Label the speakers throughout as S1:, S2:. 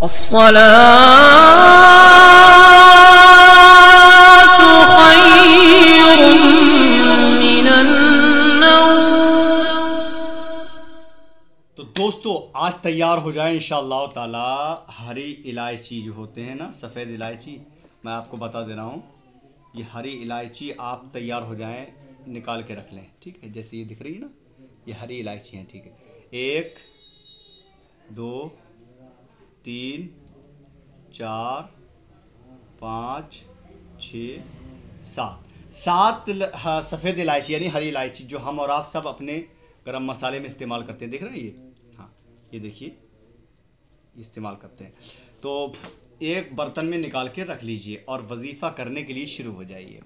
S1: तो दोस्तों आज तैयार हो जाए इंशाल्लाह ताला हरी इलायची जो होते हैं ना सफ़ेद इलायची मैं आपको बता दे रहा हूं ये हरी इलायची आप तैयार हो जाए निकाल के रख लें ठीक है जैसे ये दिख रही है ना ये हरी इलायची है ठीक है एक दो तीन चार पाँच छ सात सात हाँ, सफ़ेद इलायची यानी हरी इलायची जो हम और आप सब अपने गरम मसाले में इस्तेमाल करते हैं देख रहे हैं ये हाँ ये देखिए इस्तेमाल करते हैं तो एक बर्तन में निकाल के रख लीजिए और वजीफ़ा करने के लिए शुरू हो जाइए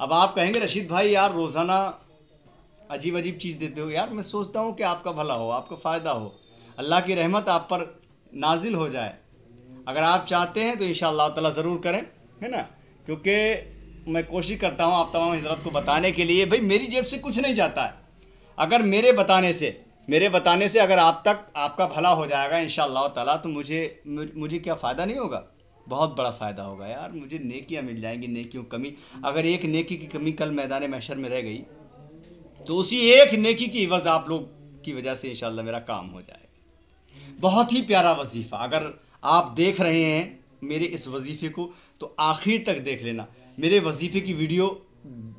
S1: अब आप कहेंगे रशीद भाई यार रोज़ाना अजीब अजीब चीज़ देते हो यार मैं सोचता हूँ कि आपका भला हो आपका फ़ायदा हो अल्लाह की रहमत आप पर नाजिल हो जाए अगर आप चाहते हैं तो इन ताला ज़रूर करें है ना क्योंकि मैं कोशिश करता हूँ आप तमाम हजरत को बताने के लिए भाई मेरी जेब से कुछ नहीं जाता है अगर मेरे बताने से मेरे बताने से अगर आप तक आपका भला हो जाएगा इन ताला तो मुझे मुझे क्या फ़ायदा नहीं होगा बहुत बड़ा फ़ायदा होगा यार मुझे नेकियाँ मिल जाएंगी नेकियों कमी अगर एक नेकी की कमी कल मैदान महशर में रह गई तो उसी एक नेकी की वजह आप लोग की वजह से इन मेरा काम हो जाएगा बहुत ही प्यारा वजीफ़ा अगर आप देख रहे हैं मेरे इस वजीफ़े को तो आखिर तक देख लेना मेरे वजीफ़े की वीडियो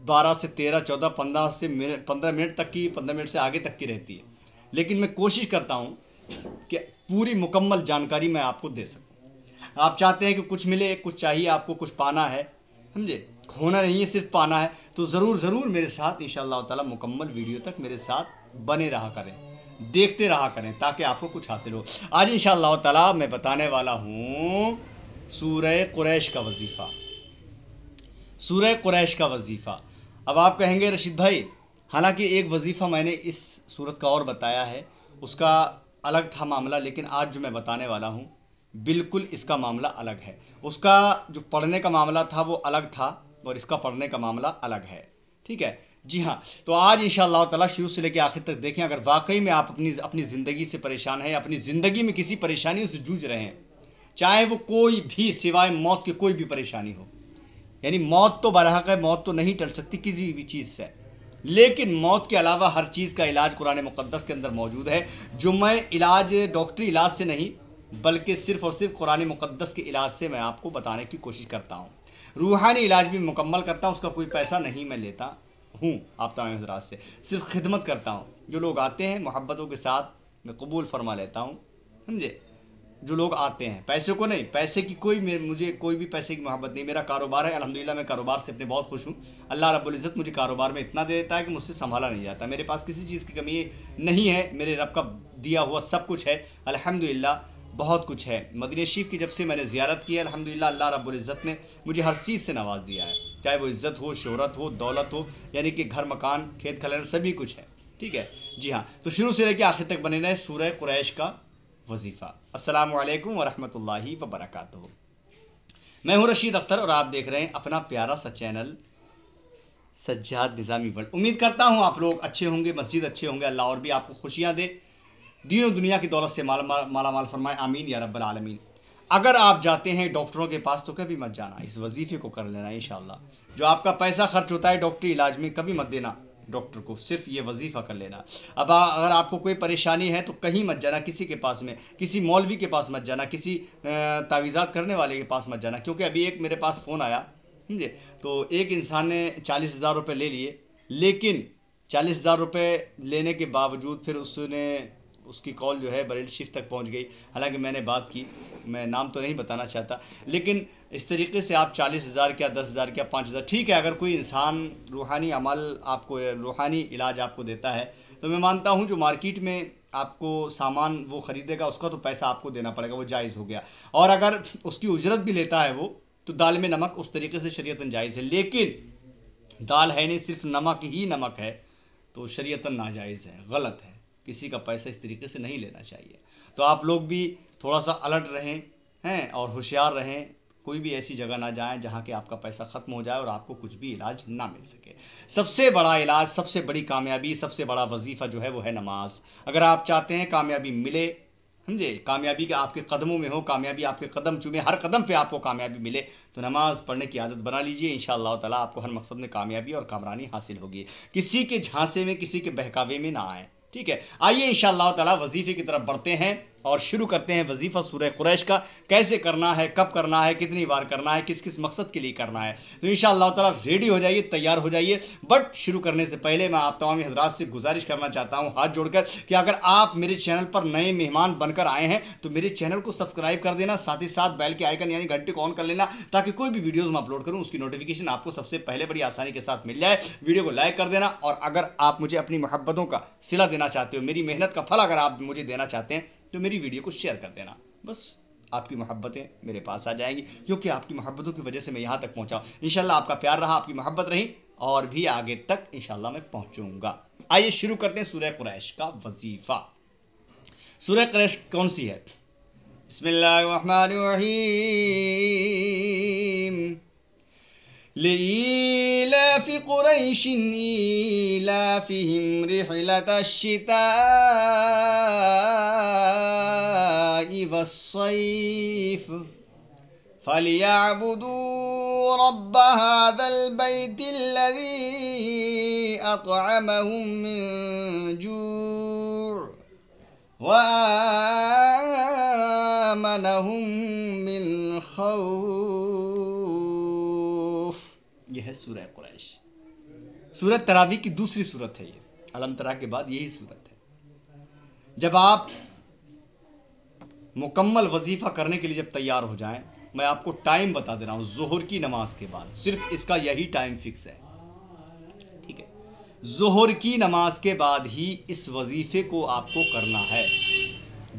S1: 12 से 13, 14, 15 से मिनट पंद्रह मिनट तक की पंद्रह मिनट से आगे तक की रहती है लेकिन मैं कोशिश करता हूँ कि पूरी मुकम्मल जानकारी मैं आपको दे सकूँ आप चाहते हैं कि कुछ मिले कुछ चाहिए आपको कुछ पाना है समझे खोना नहीं है सिर्फ पाना है तो ज़रूर ज़रूर मेरे साथ इन शाह मुकम्मल वीडियो तक मेरे साथ बने रहा करें देखते रहा करें ताकि आपको कुछ हासिल हो आज इन ताला मैं बताने वाला हूँ सूर्य क्रैश का वजीफ़ा सूर्य क्रैश का वजीफ़ा अब आप कहेंगे रशीद भाई हालांकि एक वजीफ़ा मैंने इस सूरत का और बताया है उसका अलग था मामला लेकिन आज जो मैं बताने वाला हूँ बिल्कुल इसका मामला अलग है उसका जो पढ़ने का मामला था वो अलग था और इसका पढ़ने का मामला अलग है ठीक है जी हाँ तो आज इन ताला शुरू से लेकर आखिर तक देखें अगर वाकई में आप अपनी अपनी ज़िंदगी से परेशान हैं अपनी ज़िंदगी में किसी परेशानी से जूझ रहे हैं चाहे वो कोई भी सिवाय मौत की कोई भी परेशानी हो यानी मौत तो बरहक है मौत तो नहीं टल सकती किसी भी चीज़ से लेकिन मौत के अलावा हर चीज़ का इलाज कुरान मुक़दस के अंदर मौजूद है जो मैं इलाज डॉक्टरी इलाज से नहीं बल्कि सिर्फ़ और सिर्फ कुरान मुक़दस के इलाज से मैं आपको बताने की कोशिश करता हूँ रूहानी इलाज भी मुकम्मल करता हूँ उसका कोई पैसा नहीं मैं लेता हूँ आपता हजरात से सिर्फ खिदमत करता हूँ जो लोग आते हैं मोहब्बतों के साथ मैं कबूल फरमा लेता हूँ समझे जो लोग आते हैं पैसे को नहीं पैसे की कोई मुझे कोई भी पैसे की मोहब्बत नहीं मेरा कारोबार है अलहमदिल्ला मैं कारोबार से अपने बहुत खुश हूँ अल्लाह रबुल्जत मुझे कारोबार में इतना दे देता है कि मुझसे संभाला नहीं जाता मेरे पास किसी चीज़ की कमी नहीं है मेरे रब का दिया हुआ सब कुछ है अलहमदिल्ला बहुत कुछ है मदीन शरीफ की जब से मैंने ज्यारत की है अलहमदिल्ला अल्लाह रबुल्ज़त ने मुझे हर चीज़ से नवाज दिया है चाहे वो इज़्ज़त हो शहरत हो दौलत हो यानी कि घर मकान खेत खलर सभी कुछ है ठीक है जी हाँ तो शुरू से लेकर आखिर तक बने रहे सूर्य क्रैश का वजीफ़ा वरहत ला वबरक मैं हूँ रशीद अख्तर और आप देख रहे हैं अपना प्यारा सा चैनल सज्जाद निज़ामी वर्ल्ड उम्मीद करता हूँ आप लोग अच्छे होंगे मस्जिद अच्छे होंगे अल्लाह और भी आपको खुशियाँ दे दीनों दुनिया की दौलत से माल माला माल फरमाए आमीन या रब्बल आलमीन अगर आप जाते हैं डॉक्टरों के पास तो कभी मत जाना इस वजीफे को कर लेना इन जो आपका पैसा खर्च होता है डॉक्टरी इलाज में कभी मत देना डॉक्टर को सिर्फ ये वजीफ़ा कर लेना अब आ, अगर आपको कोई परेशानी है तो कहीं मत जाना किसी के पास में किसी मौलवी के पास मत जाना किसी तावीज़ात करने वाले के पास मत जाना क्योंकि अभी एक मेरे पास फ़ोन आया समझे तो एक इंसान ने चालीस हज़ार रुपये ले लिए लेकिन चालीस हज़ार रुपये लेने के बावजूद फिर उसने उसकी कॉल जो है बरेली शिफ्ट तक पहुंच गई हालांकि मैंने बात की मैं नाम तो नहीं बताना चाहता लेकिन इस तरीके से आप चालीस हज़ार क्या दस हज़ार क्या पाँच हज़ार ठीक है अगर कोई इंसान रूहानी अमल आपको रूहानी इलाज आपको देता है तो मैं मानता हूँ जो मार्केट में आपको सामान वो ख़रीदेगा उसका तो पैसा आपको देना पड़ेगा वो जायज़ हो गया और अगर उसकी उजरत भी लेता है वो तो दाल में नमक उस तरीके से शरीयतन जायज़ है लेकिन दाल है नहीं सिर्फ नमक ही नमक है तो शरीयतन नाजायज़ है गलत है किसी का पैसा इस तरीके से नहीं लेना चाहिए तो आप लोग भी थोड़ा सा अलर्ट रहें हैं और होशियार रहें कोई भी ऐसी जगह ना जाएं जहां के आपका पैसा ख़त्म हो जाए और आपको कुछ भी इलाज ना मिल सके सबसे बड़ा इलाज सबसे बड़ी कामयाबी सबसे बड़ा वजीफ़ा जो है वो है नमाज अगर आप चाहते हैं कामयाबी मिले समझे कामयाबी के आपके कदमों में हो कामयाबी आपके कदम चुमे हर कदम पे आपको कामयाबी मिले तो नमाज पढ़ने की आदत बना लीजिए इन ताला आपको हर मकसद में कामयाबी और कामरानी हासिल होगी किसी के झांसे में किसी के बहकावे में ना आए ठीक है आइए इन ताला वजीफे की तरफ बढ़ते हैं और शुरू करते हैं वजीफ़ा सूर्य कुरैश का कैसे करना है कब करना है कितनी बार करना है किस किस मकसद के लिए करना है तो इन ताला रेडी हो जाइए तैयार हो जाइए बट शुरू करने से पहले मैं आप तमाम हजरात से गुजारिश करना चाहता हूँ हाथ जोड़कर कि अगर आप मेरे चैनल पर नए मेहमान बनकर आए हैं तो मेरे चैनल को सब्सक्राइब कर देना साथ ही साथ बैल के आइकन यानी घंटे को ऑन कर लेना ताकि कोई भी वीडियोज़ मैं अपलोड करूँ उसकी नोटिफिकेशन आपको सबसे पहले बड़ी आसानी के साथ मिल जाए वीडियो को लाइक कर देना और अगर आप मुझे अपनी मोहब्बतों का सिला देना चाहते हो मेरी मेहनत का फल अगर आप मुझे देना चाहते हैं तो मेरी वीडियो को शेयर कर देना बस आपकी मोहब्बतें मेरे पास आ जाएंगी क्योंकि आपकी मोहब्बतों की वजह से मैं यहाँ तक पहुँचा इन आपका प्यार रहा आपकी मोहब्बत रही और भी आगे तक इन मैं पहुँचूँगा आइए शुरू करते हैं सूर्य कुरैश का वजीफ़ा सूर्य कुरैश कौन सी है لإيلاف قريش إيلافهم رحلة الشتاء والصيف فليعبدوا رب هذا البيت الذي أطعمهم من جوع وآمنهم من خوف یہ ہے سورة कुरैश سورة تراوی کی دوسری सूरत ہے ये अलम तरा के बाद यही सूरत है जब मुकम्मल वजीफ़ा करने के लिए जब तैयार हो जाएं मैं आपको टाइम बता दे रहा हूँ जहर की नमाज के बाद सिर्फ इसका यही टाइम फिक्स है ठीक है जहर की नमाज के बाद ही इस वजीफ़े को आपको करना है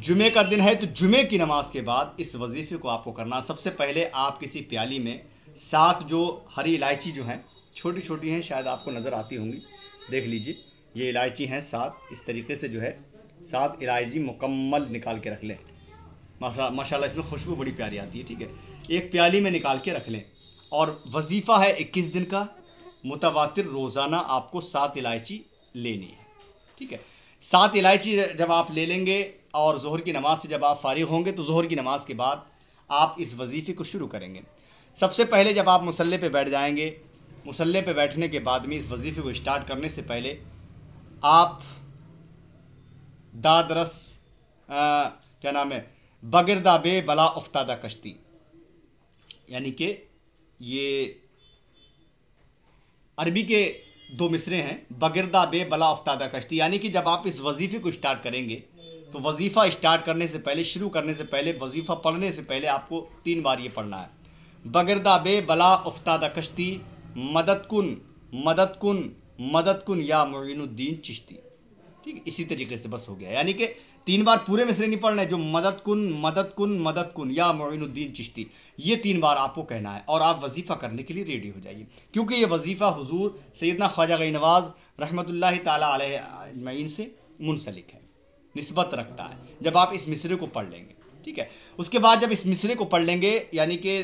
S1: जुमे का दिन है तो जुमे की नमाज के बाद इस वजीफ़े को आपको करना सबसे पहले आप किसी प्याली में सात जो हरी इलायची जो हैं छोटी छोटी हैं शायद आपको नज़र आती होंगी देख लीजिए ये इलायची हैं सात इस तरीके से जो है सात इलायची मुकम्मल निकाल के रख लें माशाल्लाह इसमें खुशबू बड़ी प्यारी आती है ठीक है एक प्याली में निकाल के रख लें और वजीफ़ा है इक्कीस दिन का मुतवातिर रोज़ाना आपको सात इलायची लेनी है ठीक है सात इलायची जब आप ले लेंगे और जहर की नमाज से जब आप फारिग होंगे तो जहर की नमाज के बाद आप इस वजीफ़े को शुरू करेंगे सबसे पहले जब आप मसल्ले पर बैठ जाएँगे मसल्ले पर बैठने के बाद में इस वजीफ़े को इस्टार्ट करने से पहले आप दादरस आ, क्या नाम है बगिरदा बे बला उफ्तादा कश्ती यानी कि ये अरबी के दो मिसरे हैं बगिरदा बे बला उफ्तादा कश्ती यानी कि जब आप इस वजीफ़े को स्टार्ट करेंगे तो वजीफ़ा स्टार्ट करने से पहले शुरू करने से पहले वजीफ़ा पढ़ने से पहले आपको तीन बार ये पढ़ना है बगिरदा बे बला उफ्तादा कश्ती मदद कन मदद कन मदद कन या मोइनुद्दीन चिश्ती ठीक इसी तरीके से बस हो गया यानी कि तीन बार पूरे मिसरे नहीं पढ़ना है जो मदद कुन मदद कुन मदद कुन या मोइनुद्दीन चिश्ती ये तीन बार आपको कहना है और आप वजीफ़ा करने के लिए रेडी हो जाइए क्योंकि ये वजीफ़ा हुजूर सैदना ख्वाजा गई नवाज़ रहमत ला तजमैन से मुनसलिक है नस्बत रखता है जब आप इस मिसरे को पढ़ लेंगे ठीक है उसके बाद जब इस मिसरे को पढ़ लेंगे यानी कि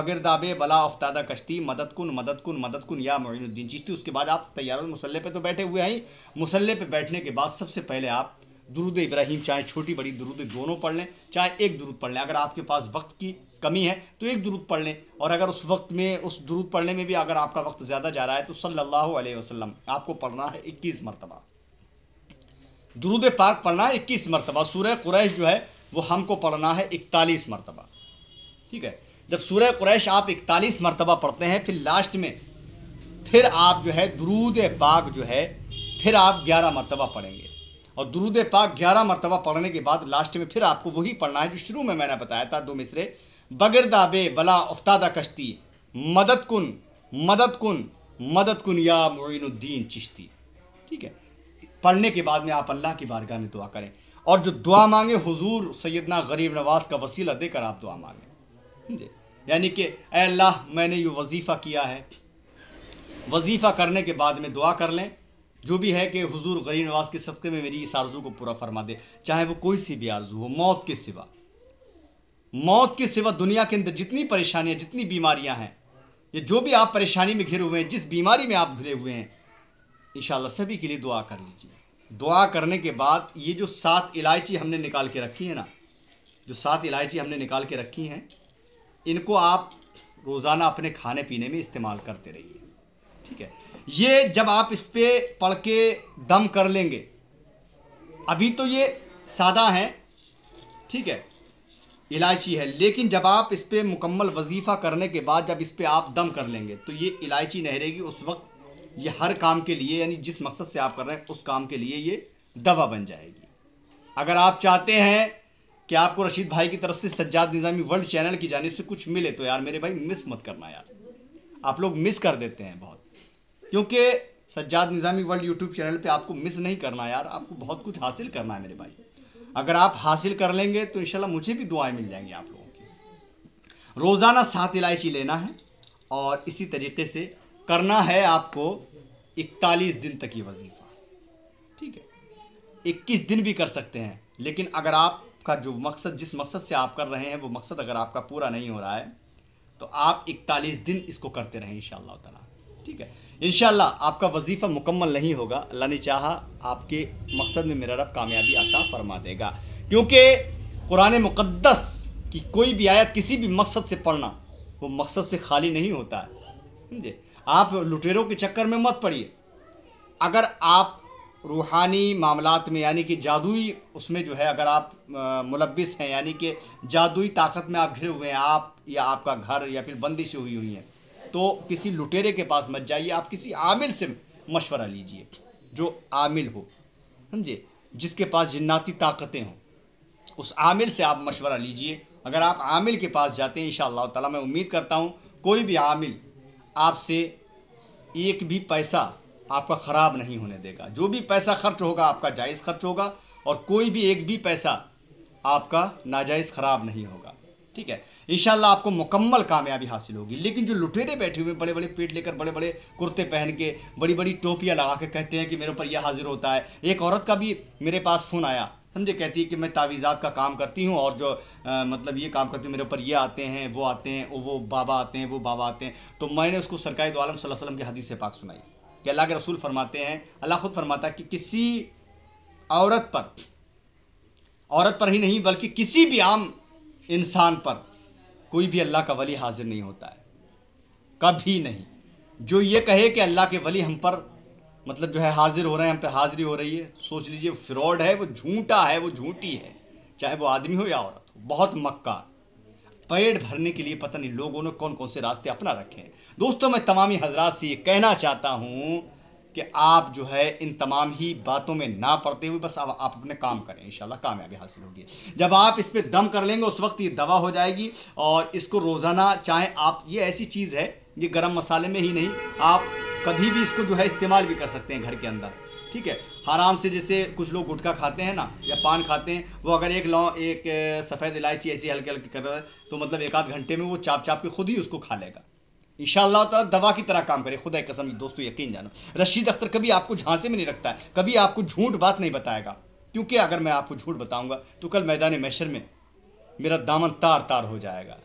S1: बगैर दाबे बला अफ्तादा कश्ती मदद कुन मदद कुन मदद कुन या मोइनुद्दीन चिश्ती उसके बाद आप तैयार मसल्ले पे तो बैठे हुए हैं मसल्ले पे बैठने के बाद सबसे पहले आप दुरुद इब्राहिम चाहे छोटी बड़ी दुरुद दोनों पढ़ लें चाहे एक दुरुद पढ़ लें अगर आपके पास वक्त की कमी है तो एक दुरुद पढ़ लें और अगर उस वक्त में उस दुरुद पढ़ने में भी अगर आपका वक्त ज़्यादा जा रहा है तो सल्लल्लाहु अलैहि वसल्लम आपको पढ़ना है इक्कीस मरतबा दुरुद पाक पढ़ना है इक्कीस मरतबा सूर्य कुरैश जो है वो हमको पढ़ना है इकतालीस मरतबा ठीक है जब सूर्य कुरैश आप इकतालीस मरतबा पढ़ते हैं फिर लास्ट में फिर आप जो है दरूद पाक जो है फिर आप ग्यारह मरतबा पढ़ेंगे और दुरुद पाक ग्यारह मरतबा पढ़ने के बाद लास्ट में फिर आपको वही पढ़ना है जो शुरू में मैंने बताया था दो मिसरे बगरदा बे बला उफ्तादा कश्ती मदद कुन मदद कुन मदद कुन या मोइनुद्दीन चिश्ती ठीक है पढ़ने के बाद में आप अल्लाह की बारगाह में दुआ करें और जो दुआ मांगे हुजूर सैदना गरीब नवाज का वसीला देकर आप दुआ मांगें यानी कि अल्लाह मैंने ये वजीफ़ा किया है वजीफ़ा करने के बाद में दुआ कर लें जो भी है कि हुजूर गली नवाज के सदक़े में मेरी इस आरजू को पूरा फरमा दे चाहे वो कोई सी भी आरजू हो मौत के सिवा मौत के सिवा दुनिया के अंदर जितनी परेशानियाँ जितनी बीमारियाँ हैं ये जो भी आप परेशानी में घिरे हुए हैं जिस बीमारी में आप घिरे हुए हैं इन सभी के लिए दुआ कर लीजिए दुआ करने के बाद ये जो सात इलायची हमने निकाल के रखी है ना जो सात इलायची हमने निकाल के रखी हैं इनको आप रोज़ाना अपने खाने पीने में इस्तेमाल करते रहिए ठीक है ये जब आप इस पर पढ़ के दम कर लेंगे अभी तो ये सादा है ठीक है इलायची है लेकिन जब आप इस पर मुकम्मल वजीफ़ा करने के बाद जब इस पर आप दम कर लेंगे तो ये इलायची नहरेगी उस वक्त ये हर काम के लिए यानी जिस मकसद से आप कर रहे हैं उस काम के लिए ये दवा बन जाएगी अगर आप चाहते हैं कि आपको रशीद भाई की तरफ से सज्जाद निज़ामी वर्ल्ड चैनल की जानब से कुछ मिले तो यार मेरे भाई मिस मत करना यार आप लोग मिस कर देते हैं बहुत क्योंकि Sajjad Nizami world YouTube channel पे आपको मिस नहीं करना यार आपको बहुत कुछ हासिल करना है मेरे भाई अगर आप हासिल कर लेंगे तो इंशाल्लाह मुझे भी दुआएं मिल जाएंगी आप लोगों की रोज़ाना सात इलायची लेना है और इसी तरीके से करना है आपको इकतालीस दिन तक ये वजीफ़ा ठीक है इक्कीस दिन भी कर सकते हैं लेकिन अगर आपका जो मकसद जिस मकसद से आप कर रहे हैं वो मकसद अगर आपका पूरा नहीं हो रहा है तो आप इकतालीस दिन इसको करते रहें इन ताला ठीक है इन आपका वजीफ़ा मुकम्मल नहीं होगा अल्लाह ने चाहा आपके मकसद में मेरा रब कामयाबी आता फरमा देगा क्योंकि कुरान मुक़दस की कोई भी आयत किसी भी मकसद से पढ़ना वो मकसद से खाली नहीं होता है समझे आप लुटेरों के चक्कर में मत पड़िए अगर आप रूहानी मामलात में यानी कि जादुई उसमें जो है अगर आप मुलबिस हैं यानी कि जादुई ताकत में आप घिरे हुए हैं आप या आपका घर या फिर बंदिशें हुई हुई हैं तो किसी लुटेरे के पास मत जाइए आप किसी आमिल से मशवरा लीजिए जो आमिल हो समझे जिसके पास जिन्नाती ताकतें हों उस आमिल से आप मशवरा लीजिए अगर आप आमिल के पास जाते हैं इन ताला मैं उम्मीद करता हूँ कोई भी आमिल आपसे एक भी पैसा आपका ख़राब नहीं होने देगा जो भी पैसा खर्च होगा आपका जायज़ खर्च होगा और कोई भी एक भी पैसा आपका नाजायज़ ख़राब नहीं होगा ठीक है इंशाल्लाह आपको मुकम्मल कामयाबी हासिल होगी लेकिन जो लुटेरे बैठे हुए बड़े बड़े पेट लेकर बड़े बड़े कुर्ते पहन के बड़ी बड़ी टोपियाँ लगा के कहते हैं कि मेरे ऊपर यह हाजिर होता है एक औरत का भी मेरे पास फ़ोन आया समझे कहती है कि मैं तावीज़ात का काम करती हूँ और जो आ, मतलब ये काम करती हूँ मेरे ऊपर ये आते हैं वो आते हैं वो बाबा आते हैं वो बाबा आते हैं तो मैंने उसको सरकारी दो आलम वसल्लम की हदीस पाक सुनाई कि अल्लाह के रसूल फरमाते हैं अल्लाह ख़ुद फरमाता है कि किसी औरत पर औरत पर ही नहीं बल्कि किसी भी आम इंसान पर कोई भी अल्लाह का वली हाजिर नहीं होता है कभी नहीं जो ये कहे कि अल्लाह के वली हम पर मतलब जो है हाजिर हो रहे हैं हम पे हाजिरी हो रही है सोच लीजिए फ्रॉड है वो झूठा है वो झूठी है चाहे वो आदमी हो या औरत हो बहुत मक्का पेड़ भरने के लिए पता नहीं लोगों ने कौन कौन से रास्ते अपना रखे हैं दोस्तों मैं तमामी हजरात से ये कहना चाहता हूँ कि आप जो है इन तमाम ही बातों में ना पड़ते हुए बस आप, आप अपने काम करें इंशाल्लाह कामयाबी हासिल होगी जब आप इस पर दम कर लेंगे उस वक्त ये दवा हो जाएगी और इसको रोज़ाना चाहे आप ये ऐसी चीज़ है ये गरम मसाले में ही नहीं आप कभी भी इसको जो है इस्तेमाल भी कर सकते हैं घर के अंदर ठीक है आराम से जैसे कुछ लोग गुटखा खाते हैं ना या पान खाते हैं वो अगर एक लौ एक सफ़ेद इलायची ऐसी हल्की हल्की कर तो मतलब एक आध घंटे में वो चाप चाप के खुद ही उसको खा लेगा इन तो दवा की तरह काम करे खुदा कसम दोस्तों यकीन जानो रशीद अख्तर कभी आपको झांसे में नहीं रखता है कभी आपको झूठ बात नहीं बताएगा क्योंकि अगर मैं आपको झूठ बताऊंगा तो कल मैदान मैशर में मेरा दामन तार तार हो जाएगा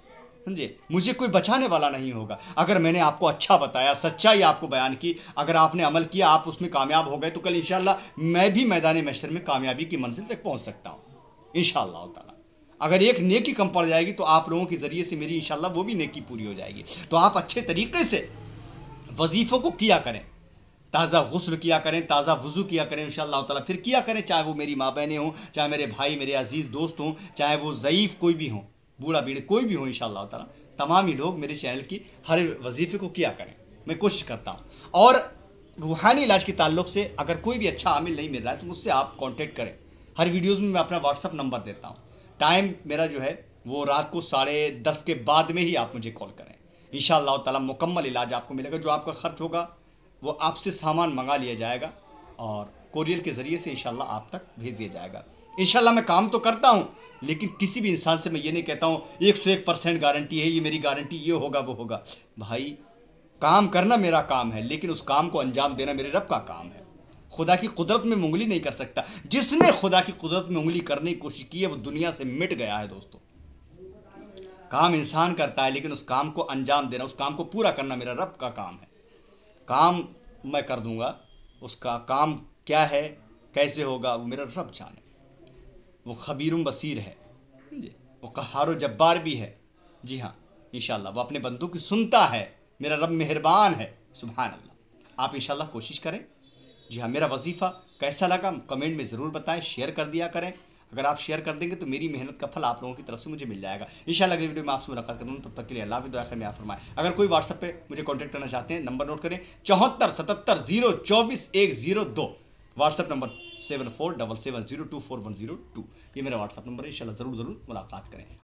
S1: समझे मुझे कोई बचाने वाला नहीं होगा अगर मैंने आपको अच्छा बताया सच्चाई आपको बयान की अगर आपने अमल किया आप उसमें कामयाब हो गए तो कल इन मैं भी मैदान मैशर में कामयाबी की मंजिल तक पहुँच सकता हूँ इन ताला अगर एक नेकी कम पड़ जाएगी तो आप लोगों के ज़रिए से मेरी इन वो भी नेकी पूरी हो जाएगी तो आप अच्छे तरीके से वजीफ़ों को किया करें ताज़ा गसल किया करें ताज़ा वज़ू किया करें इन ताला फिर किया करें चाहे वो मेरी माँ बहनें हों चाहे मेरे भाई मेरे अजीज़ दोस्त हों चाहे वो ज़यीफ़ कोई भी हों बूढ़ा बीड़े कोई भी हो इन ताला तमाम ही लोग मेरे चैनल की हर वजीफ़े को किया करें मैं कोशिश करता हूँ और रूहानी इलाज के ताल्लुक से अगर कोई भी अच्छा आमिल नहीं मिल रहा है तो मुझसे आप कॉन्टेक्ट करें हर वीडियोज़ में मैं अपना व्हाट्सअप नंबर देता हूँ टाइम मेरा जो है वो रात को साढ़े दस के बाद में ही आप मुझे कॉल करें इन ताला मुकम्मल इलाज आपको मिलेगा जो आपका खर्च होगा वो आपसे सामान मंगा लिया जाएगा और कोरियर के ज़रिए से इन आप तक भेज दिया जाएगा इन मैं काम तो करता हूँ लेकिन किसी भी इंसान से मैं ये नहीं कहता हूँ एक सौ एक परसेंट गारंटी है ये मेरी गारंटी ये होगा वो होगा भाई काम करना मेरा काम है लेकिन उस काम को अंजाम देना मेरे रब का काम है खुदा की कुदरत में उंगली नहीं कर सकता जिसने खुदा की कुदरत में उंगली करने की कोशिश की है वो दुनिया से मिट गया है दोस्तों काम इंसान करता है लेकिन उस काम को अंजाम देना उस काम को पूरा करना मेरा रब का काम है काम मैं कर दूंगा उसका काम क्या है कैसे होगा वो मेरा रब जाने वो खबीर बसीर है वो कहार जब्बार भी है जी हाँ इन वो अपने बंदों की सुनता है मेरा रब मेहरबान है सुबह अल्लाह आप इन कोशिश करें जी हाँ मेरा वजीफ़ा कैसा लगा कमेंट में ज़रूर बताएं शेयर कर दिया करें अगर आप शेयर कर देंगे तो मेरी मेहनत का फल आप लोगों की तरफ से मुझे मिल जाएगा इंशाल्लाह अगली वीडियो में आपसे मुलाकात करूँ तब तक के लिए अल्लाह भी दुआ में फरमाए अगर कोई व्हाट्सअप पे मुझे कॉन्टैक्ट करना चाहते हैं नंबर नोट करें चौहत्तर सतहत्तर जीरो चौबीस एक जीरो दो WhatsApp number seven four double seven zero two four one zero two ये मेरा व्हाट्सअप नंबर है इंशाल्लाह ज़रूर ज़रूर मुलाकात करें